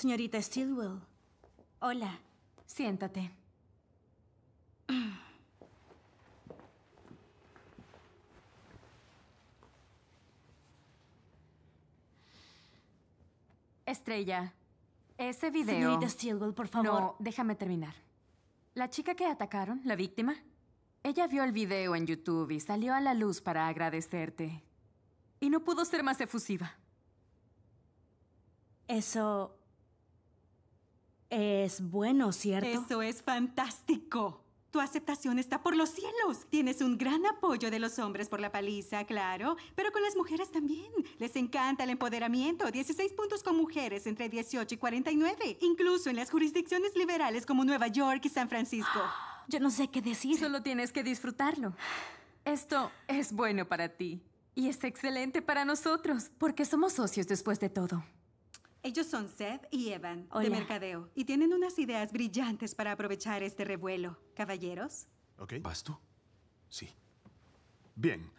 Señorita Stilwell. Hola. Siéntate. Estrella, ese video... Señorita Stilwell, por favor. No, déjame terminar. La chica que atacaron, la víctima, ella vio el video en YouTube y salió a la luz para agradecerte. Y no pudo ser más efusiva. Eso es bueno, ¿cierto? Eso es fantástico. Tu aceptación está por los cielos. Tienes un gran apoyo de los hombres por la paliza, claro, pero con las mujeres también. Les encanta el empoderamiento. 16 puntos con mujeres entre 18 y 49, incluso en las jurisdicciones liberales como Nueva York y San Francisco. Yo no sé qué decir. Solo tienes que disfrutarlo. Esto es bueno para ti y es excelente para nosotros, porque somos socios después de todo. Ellos son Seth y Evan, de Mercadeo, y tienen unas ideas brillantes para aprovechar este revuelo. ¿Caballeros? Ok. ¿Vas tú? Sí. Bien.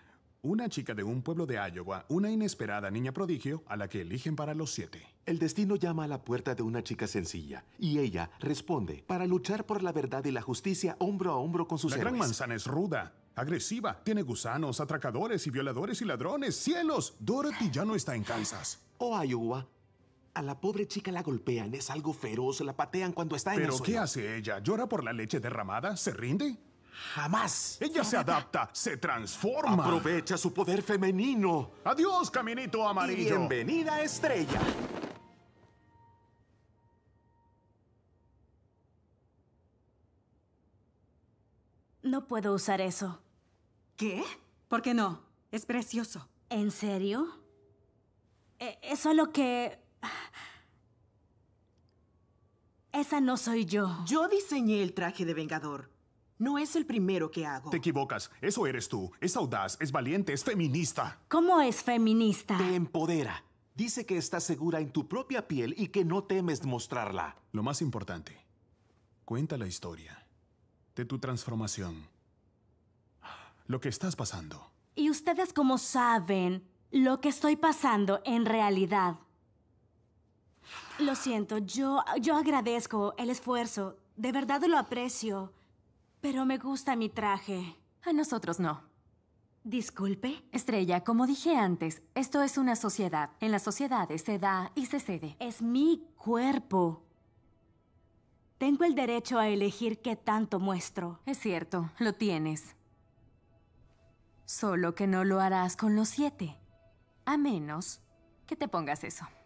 Una chica de un pueblo de Iowa, una inesperada niña prodigio a la que eligen para los siete. El destino llama a la puerta de una chica sencilla y ella responde para luchar por la verdad y la justicia hombro a hombro con sus hijos. La gran manzana es ruda, agresiva, tiene gusanos, atracadores y violadores y ladrones. ¡Cielos! Dorothy ya no está en Kansas. O oh, Iowa a la pobre chica la golpean, es algo feroz, la patean cuando está en el ¿Pero qué hace ella? ¿Llora por la leche derramada? ¿Se rinde? Jamás. Ella se adapta, se transforma. Aprovecha su poder femenino. Adiós, caminito amarillo. bienvenida, estrella. No puedo usar eso. ¿Qué? ¿Por qué no? Es precioso. ¿En serio? E, es solo que esa no soy yo. Yo diseñé el traje de Vengador. No es el primero que hago. Te equivocas. Eso eres tú. Es audaz, es valiente, es feminista. ¿Cómo es feminista? Te empodera. Dice que estás segura en tu propia piel y que no temes mostrarla. Lo más importante, cuenta la historia de tu transformación. Lo que estás pasando. ¿Y ustedes cómo saben lo que estoy pasando en realidad? Lo siento, yo, yo agradezco el esfuerzo. De verdad lo aprecio. Pero me gusta mi traje. A nosotros no. Disculpe. Estrella, como dije antes, esto es una sociedad. En las sociedades se da y se cede. Es mi cuerpo. Tengo el derecho a elegir qué tanto muestro. Es cierto, lo tienes. Solo que no lo harás con los siete. A menos que te pongas eso.